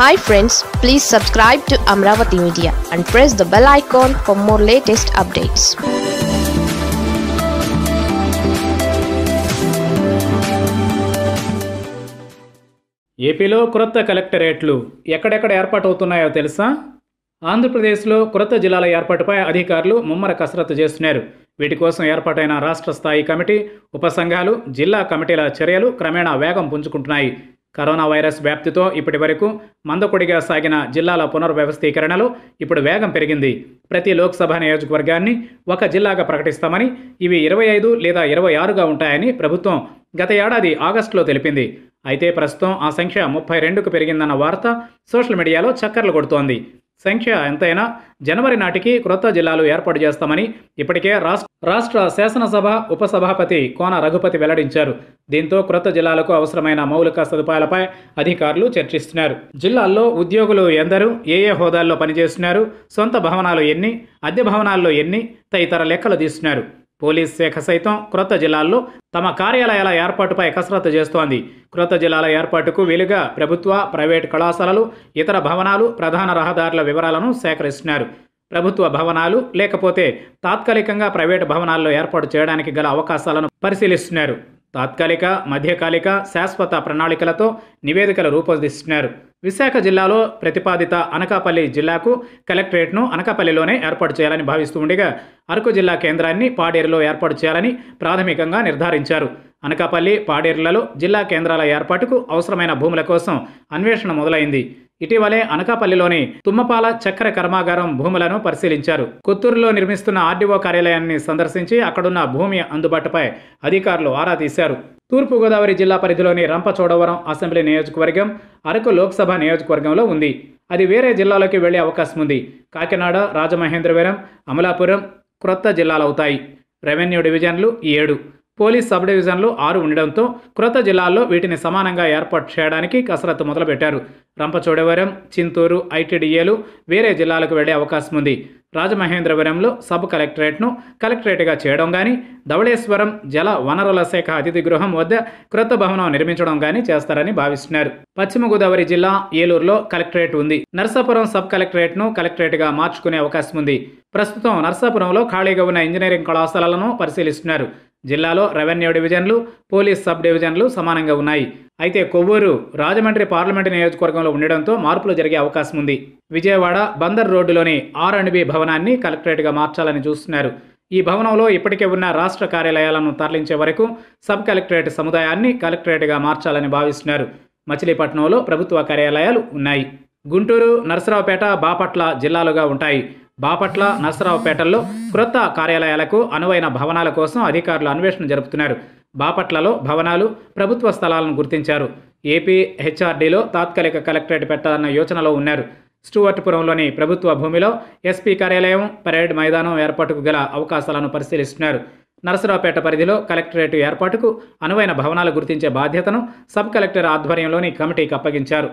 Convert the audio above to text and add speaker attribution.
Speaker 1: hi friends please subscribe to Amaravati media and press the bell icon for more latest updates ఏపీలో క్రొత్త కలెక్టరేట్లు ఎక్కడెక్కడ ఏర్పాటవుతున్నాయో తెలుసా ఆంధ్రప్రదేశ్లో క్రొత్త జిల్లాల ఏర్పాటుపై అధికారులు ముమ్మర కసరత్తు చేస్తున్నారు వీటి కోసం ఏర్పాటైన రాష్ట్ర స్థాయి కమిటీ ఉపసంఘాలు జిల్లా కమిటీల చర్యలు క్రమేణా వేగం పుంజుకుంటున్నాయి కరోనా వైరస్ వ్యాప్తితో ఇప్పటి వరకు మందకొడిగా సాగిన జిల్లాల పునర్వ్యవస్థీకరణలు ఇప్పుడు వేగం పెరిగింది ప్రతి లోక్సభ నియోజకవర్గాన్ని ఒక జిల్లాగా ప్రకటిస్తామని ఇవి ఇరవై ఐదు లేదా ఇరవై ఆరుగా ఉంటాయని ప్రభుత్వం గత ఏడాది ఆగస్టులో తెలిపింది అయితే ప్రస్తుతం ఆ సంఖ్య ముప్పై రెండుకు పెరిగిందన్న వార్త సోషల్ మీడియాలో చక్కర్లు కొడుతోంది సంఖ్య ఎంతైనా జనవరి నాటికి క్రొత్త జిల్లాలు ఏర్పాటు చేస్తామని ఇప్పటికే రాష్ట్ర రాష్ట్ర శాసనసభ ఉపసభాపతి కోన రఘుపతి వెల్లడించారు దీంతో క్రొత్త జిల్లాలకు అవసరమైన మౌలిక సదుపాయాలపై అధికారులు చర్చిస్తున్నారు జిల్లాల్లో ఉద్యోగులు ఎందరూ ఏ ఏ హోదాల్లో పనిచేస్తున్నారు సొంత భవనాలు ఎన్ని అద్దె భవనాల్లో ఎన్ని తదితర లెక్కలు తీస్తున్నారు పోలీస్ శాఖ సైతం క్రొత్త జిల్లాల్లో తమ కార్యాలయాల ఏర్పాటుపై కసరత్తు చేస్తోంది క్రొత్త జిల్లాల ఏర్పాటుకు వీలుగా ప్రభుత్వ ప్రైవేట్ కళాశాలలు ఇతర భవనాలు ప్రధాన రహదారుల వివరాలను సేకరిస్తున్నారు ప్రభుత్వ భవనాలు లేకపోతే తాత్కాలికంగా ప్రైవేట్ భవనాల్లో ఏర్పాటు చేయడానికి గల అవకాశాలను పరిశీలిస్తున్నారు తాత్కాలిక మధ్యకాలిక శాశ్వత ప్రణాళికలతో నివేదికలు రూపొందిస్తున్నారు విశాఖ జిల్లాలో ప్రతిపాదిత అనకాపల్లి జిల్లాకు కలెక్టరేట్ను అనకాపల్లిలోనే ఏర్పాటు చేయాలని భావిస్తూ ఉండగా అరకు జిల్లా కేంద్రాన్ని పాడేరులో ఏర్పాటు చేయాలని ప్రాథమికంగా నిర్ధారించారు అనకాపల్లి పాడేరులలో జిల్లా కేంద్రాల ఏర్పాటుకు అవసరమైన భూముల కోసం అన్వేషణ మొదలైంది ఇటీవలే అనకాపల్లిలోని తుమ్మపాల చక్కెర కర్మాగారం భూములను పరిశీలించారు కొత్తూరులో నిర్మిస్తున్న ఆర్డీఓ కార్యాలయాన్ని సందర్శించి అక్కడున్న భూమి అందుబాటుపై అధికారులు ఆరా తీశారు తూర్పుగోదావరి జిల్లా పరిధిలోని రంపచోడవరం అసెంబ్లీ నియోజకవర్గం అరకు లోక్సభ నియోజకవర్గంలో ఉంది అది వేరే జిల్లాలోకి వెళ్లే అవకాశం ఉంది కాకినాడ రాజమహేంద్రవరం అమలాపురం క్రొత్త జిల్లాలవుతాయి రెవెన్యూ డివిజన్లు ఏడు పోలీస్ సబ్ డివిజన్లు ఆరు ఉండడంతో క్రొత్త జిల్లాల్లో వీటిని సమానంగా ఏర్పాటు చేయడానికి కసరత్తు మొదలుపెట్టారు రంపచోడవరం చింతూరు ఐటీడీఏలు వేరే జిల్లాలకు వెళ్లే అవకాశం ఉంది రాజమహేంద్రవరంలో సబ్ కలెక్టరేట్ను కలెక్టరేట్గా చేయడం కానీ ధవళేశ్వరం జల వనరుల శాఖ అతిథి గృహం వద్ద క్రొత్త భవనం నిర్మించడం కానీ చేస్తారని భావిస్తున్నారు పశ్చిమ గోదావరి జిల్లా ఏలూరులో కలెక్టరేట్ ఉంది నర్సాపురం సబ్ కలెక్టరేట్ను కలెక్టరేట్గా మార్చుకునే అవకాశం ఉంది ప్రస్తుతం నర్సాపురంలో ఖాళీగా ఉన్న ఇంజనీరింగ్ కళాశాలలను పరిశీలిస్తున్నారు జిల్లాలో రెవెన్యూ డివిజన్లు పోలీస్ సబ్ డివిజన్లు సమానంగా ఉన్నాయి అయితే కొవ్వూరు రాజమండ్రి పార్లమెంటు నియోజకవర్గంలో ఉండడంతో మార్పులు జరిగే అవకాశం ఉంది విజయవాడ బందర్ రోడ్డులోని ఆర్ అండ్ బి భవనాన్ని కలెక్టరేట్గా మార్చాలని చూస్తున్నారు ఈ భవనంలో ఇప్పటికే ఉన్న రాష్ట్ర కార్యాలయాలను తరలించే వరకు సబ్ కలెక్టరేట్ సముదాయాన్ని కలెక్టరేట్గా మార్చాలని భావిస్తున్నారు మచిలీపట్నంలో ప్రభుత్వ కార్యాలయాలు ఉన్నాయి గుంటూరు నరసరావుపేట బాపట్ల జిల్లాలుగా ఉంటాయి బాపట్ల నర్సరావుపేటల్లో క్రొత్త కార్యాలయాలకు అనువైన భవనాల కోసం అధికారులు అన్వేషణ జరుపుతున్నారు బాపట్లలో భవనాలు ప్రభుత్వ స్థలాలను గుర్తించారు ఏపీ హెచ్ఆర్డీలో తాత్కాలిక కలెక్టరేట్ పెట్టాలన్న యోచనలో ఉన్నారు స్టూవర్ట్పురంలోని ప్రభుత్వ భూమిలో ఎస్పీ కార్యాలయం పరేడ్ మైదానం ఏర్పాటుకు గల అవకాశాలను పరిశీలిస్తున్నారు నరసరావుపేట పరిధిలో కలెక్టరేట్ ఏర్పాటుకు అనువైన భవనాలు గుర్తించే బాధ్యతను సబ్ కలెక్టర్ ఆధ్వర్యంలోని కమిటీకి అప్పగించారు